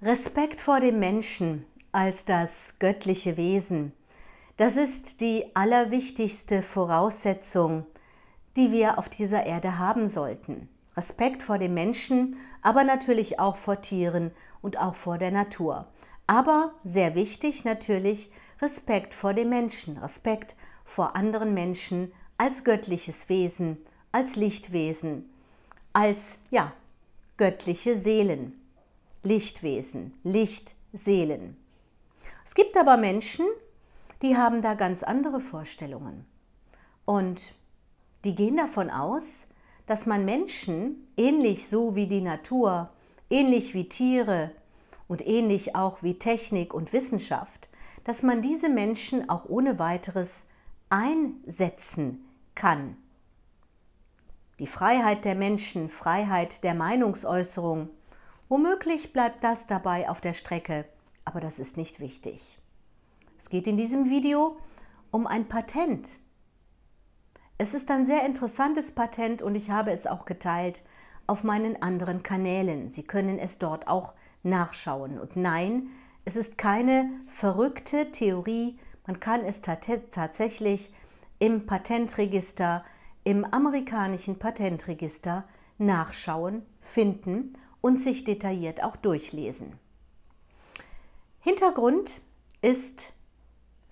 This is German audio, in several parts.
Respekt vor dem Menschen als das göttliche Wesen, das ist die allerwichtigste Voraussetzung, die wir auf dieser Erde haben sollten. Respekt vor dem Menschen, aber natürlich auch vor Tieren und auch vor der Natur. Aber sehr wichtig natürlich Respekt vor dem Menschen, Respekt vor anderen Menschen als göttliches Wesen, als Lichtwesen, als ja, göttliche Seelen. Lichtwesen, Lichtseelen. Es gibt aber Menschen, die haben da ganz andere Vorstellungen. Und die gehen davon aus, dass man Menschen, ähnlich so wie die Natur, ähnlich wie Tiere und ähnlich auch wie Technik und Wissenschaft, dass man diese Menschen auch ohne weiteres einsetzen kann. Die Freiheit der Menschen, Freiheit der Meinungsäußerung, Womöglich bleibt das dabei auf der Strecke, aber das ist nicht wichtig. Es geht in diesem Video um ein Patent. Es ist ein sehr interessantes Patent und ich habe es auch geteilt auf meinen anderen Kanälen. Sie können es dort auch nachschauen. Und nein, es ist keine verrückte Theorie. Man kann es tatsächlich im Patentregister, im amerikanischen Patentregister nachschauen, finden und sich detailliert auch durchlesen. Hintergrund ist,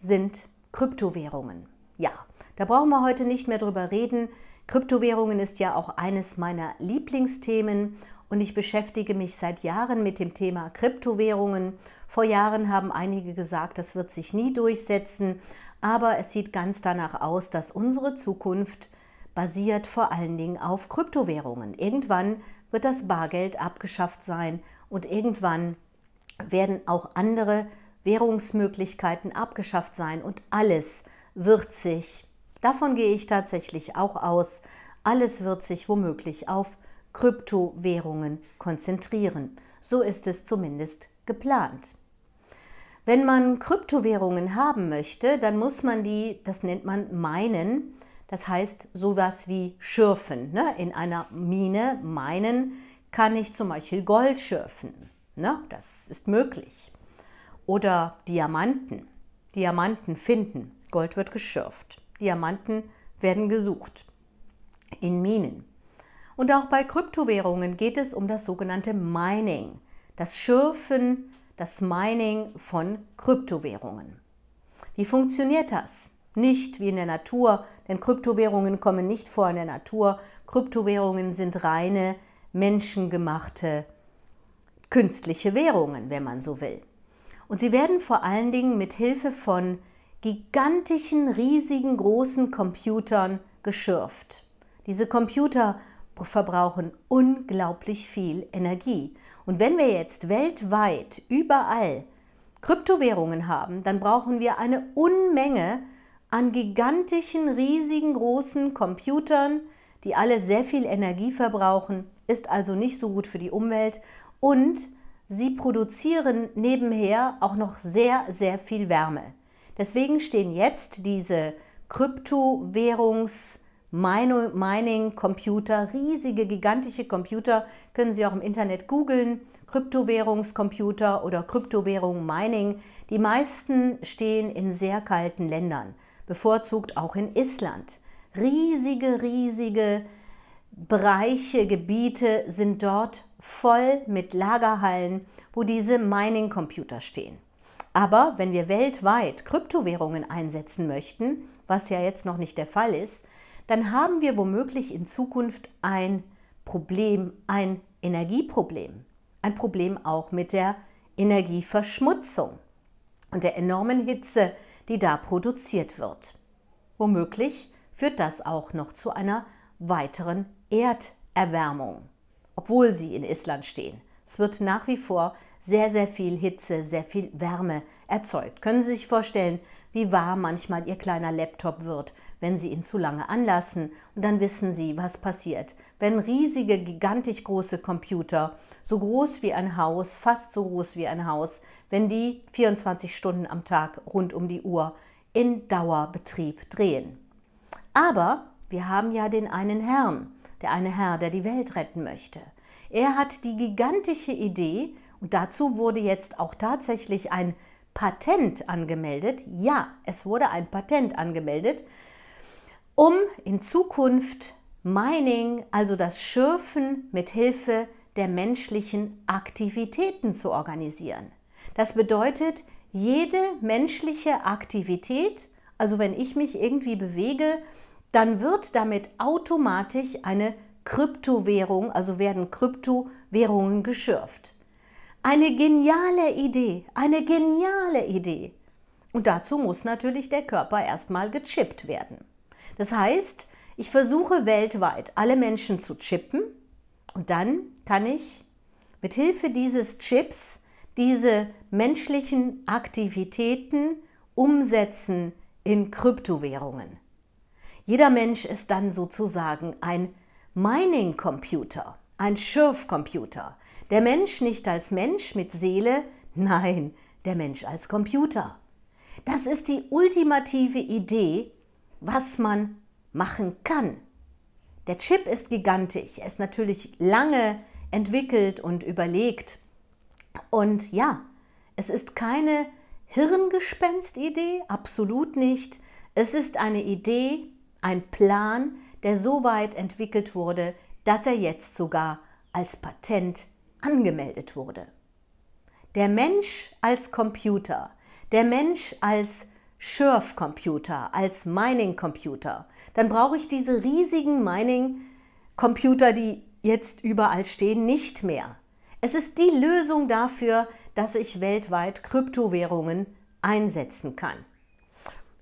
sind Kryptowährungen. Ja, da brauchen wir heute nicht mehr drüber reden. Kryptowährungen ist ja auch eines meiner Lieblingsthemen und ich beschäftige mich seit Jahren mit dem Thema Kryptowährungen. Vor Jahren haben einige gesagt, das wird sich nie durchsetzen, aber es sieht ganz danach aus, dass unsere Zukunft basiert vor allen Dingen auf Kryptowährungen. Irgendwann wird das Bargeld abgeschafft sein und irgendwann werden auch andere Währungsmöglichkeiten abgeschafft sein und alles wird sich, davon gehe ich tatsächlich auch aus, alles wird sich womöglich auf Kryptowährungen konzentrieren. So ist es zumindest geplant. Wenn man Kryptowährungen haben möchte, dann muss man die, das nennt man meinen, das heißt, sowas wie schürfen. Ne? In einer Mine meinen kann ich zum Beispiel Gold schürfen. Ne? Das ist möglich. Oder Diamanten. Diamanten finden. Gold wird geschürft. Diamanten werden gesucht. In Minen. Und auch bei Kryptowährungen geht es um das sogenannte Mining. Das Schürfen, das Mining von Kryptowährungen. Wie funktioniert das? Nicht wie in der Natur, denn Kryptowährungen kommen nicht vor in der Natur. Kryptowährungen sind reine menschengemachte künstliche Währungen, wenn man so will. Und sie werden vor allen Dingen mit Hilfe von gigantischen, riesigen, großen Computern geschürft. Diese Computer verbrauchen unglaublich viel Energie. Und wenn wir jetzt weltweit überall Kryptowährungen haben, dann brauchen wir eine Unmenge an gigantischen, riesigen, großen Computern, die alle sehr viel Energie verbrauchen, ist also nicht so gut für die Umwelt und sie produzieren nebenher auch noch sehr, sehr viel Wärme. Deswegen stehen jetzt diese Kryptowährungs- Mining-Computer, riesige, gigantische Computer, können Sie auch im Internet googeln, Kryptowährungscomputer oder Kryptowährung Mining. Die meisten stehen in sehr kalten Ländern bevorzugt auch in Island. Riesige, riesige Bereiche, Gebiete sind dort voll mit Lagerhallen, wo diese Mining-Computer stehen. Aber wenn wir weltweit Kryptowährungen einsetzen möchten, was ja jetzt noch nicht der Fall ist, dann haben wir womöglich in Zukunft ein Problem, ein Energieproblem, ein Problem auch mit der Energieverschmutzung und der enormen Hitze, die da produziert wird. Womöglich führt das auch noch zu einer weiteren Erderwärmung, obwohl sie in Island stehen. Es wird nach wie vor sehr, sehr viel Hitze, sehr viel Wärme erzeugt. Können Sie sich vorstellen, wie warm manchmal Ihr kleiner Laptop wird, wenn Sie ihn zu lange anlassen. Und dann wissen Sie, was passiert. Wenn riesige, gigantisch große Computer, so groß wie ein Haus, fast so groß wie ein Haus, wenn die 24 Stunden am Tag rund um die Uhr in Dauerbetrieb drehen. Aber wir haben ja den einen Herrn, der eine Herr, der die Welt retten möchte. Er hat die gigantische Idee, und dazu wurde jetzt auch tatsächlich ein Patent angemeldet. Ja, es wurde ein Patent angemeldet, um in Zukunft Mining, also das Schürfen mit Hilfe der menschlichen Aktivitäten zu organisieren. Das bedeutet, jede menschliche Aktivität, also wenn ich mich irgendwie bewege, dann wird damit automatisch eine Kryptowährung, also werden Kryptowährungen geschürft. Eine geniale Idee, eine geniale Idee. Und dazu muss natürlich der Körper erstmal gechippt werden. Das heißt, ich versuche weltweit alle Menschen zu chippen und dann kann ich mit Hilfe dieses Chips diese menschlichen Aktivitäten umsetzen in Kryptowährungen. Jeder Mensch ist dann sozusagen ein Mining Computer, ein Schürfcomputer. Der Mensch nicht als Mensch mit Seele, nein, der Mensch als Computer. Das ist die ultimative Idee was man machen kann. Der Chip ist gigantisch. Er ist natürlich lange entwickelt und überlegt. Und ja, es ist keine Hirngespenstidee, absolut nicht. Es ist eine Idee, ein Plan, der so weit entwickelt wurde, dass er jetzt sogar als Patent angemeldet wurde. Der Mensch als Computer, der Mensch als Schürf-Computer, als Mining-Computer, dann brauche ich diese riesigen Mining-Computer, die jetzt überall stehen, nicht mehr. Es ist die Lösung dafür, dass ich weltweit Kryptowährungen einsetzen kann.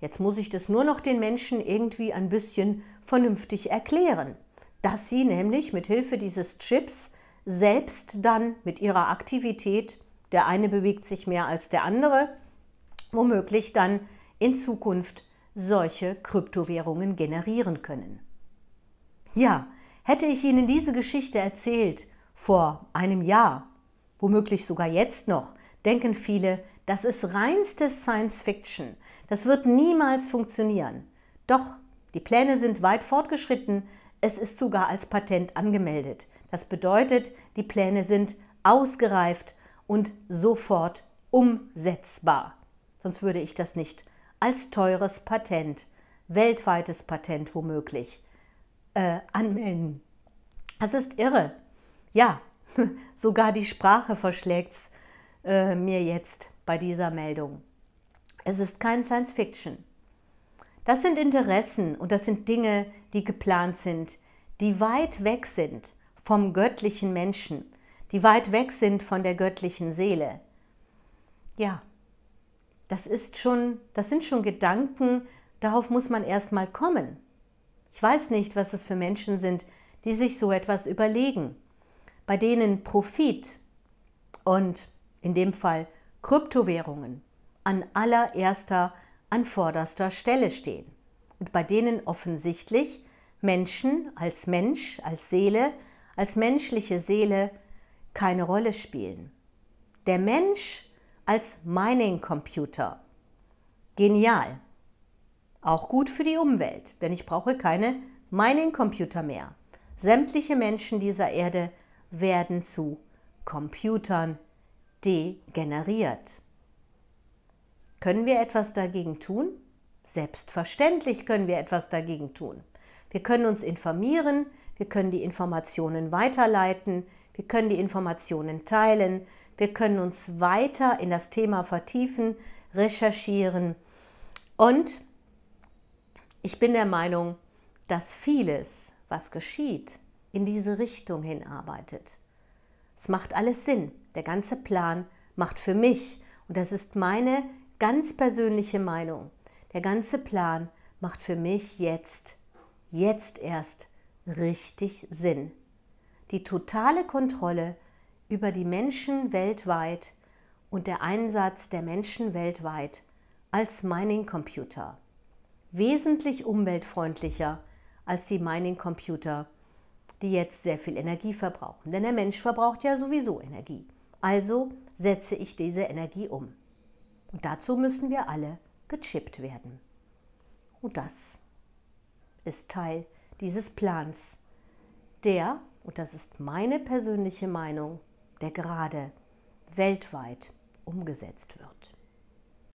Jetzt muss ich das nur noch den Menschen irgendwie ein bisschen vernünftig erklären, dass sie nämlich mit Hilfe dieses Chips selbst dann mit ihrer Aktivität, der eine bewegt sich mehr als der andere, womöglich dann in Zukunft solche Kryptowährungen generieren können. Ja, hätte ich Ihnen diese Geschichte erzählt vor einem Jahr, womöglich sogar jetzt noch, denken viele, das ist reinste Science Fiction, das wird niemals funktionieren. Doch, die Pläne sind weit fortgeschritten, es ist sogar als Patent angemeldet. Das bedeutet, die Pläne sind ausgereift und sofort umsetzbar. Sonst würde ich das nicht als teures Patent, weltweites Patent womöglich, äh, anmelden. Das ist irre. Ja, sogar die Sprache verschlägt's äh, mir jetzt bei dieser Meldung. Es ist kein Science Fiction. Das sind Interessen und das sind Dinge, die geplant sind, die weit weg sind vom göttlichen Menschen, die weit weg sind von der göttlichen Seele. Ja, das ist schon, das sind schon Gedanken, darauf muss man erstmal kommen. Ich weiß nicht, was es für Menschen sind, die sich so etwas überlegen, bei denen Profit und in dem Fall Kryptowährungen an allererster, an vorderster Stelle stehen und bei denen offensichtlich Menschen als Mensch, als Seele, als menschliche Seele keine Rolle spielen. Der Mensch als Mining Computer. Genial. Auch gut für die Umwelt, denn ich brauche keine Mining Computer mehr. Sämtliche Menschen dieser Erde werden zu Computern degeneriert. Können wir etwas dagegen tun? Selbstverständlich können wir etwas dagegen tun. Wir können uns informieren, wir können die Informationen weiterleiten, wir können die Informationen teilen, wir können uns weiter in das Thema vertiefen, recherchieren. Und ich bin der Meinung, dass vieles, was geschieht, in diese Richtung hinarbeitet. Es macht alles Sinn. Der ganze Plan macht für mich, und das ist meine ganz persönliche Meinung, der ganze Plan macht für mich jetzt, jetzt erst richtig Sinn. Die totale Kontrolle über die Menschen weltweit und der Einsatz der Menschen weltweit als Mining Computer. Wesentlich umweltfreundlicher als die Mining Computer, die jetzt sehr viel Energie verbrauchen. Denn der Mensch verbraucht ja sowieso Energie. Also setze ich diese Energie um. Und dazu müssen wir alle gechippt werden. Und das ist Teil dieses Plans, der, und das ist meine persönliche Meinung, der gerade weltweit umgesetzt wird.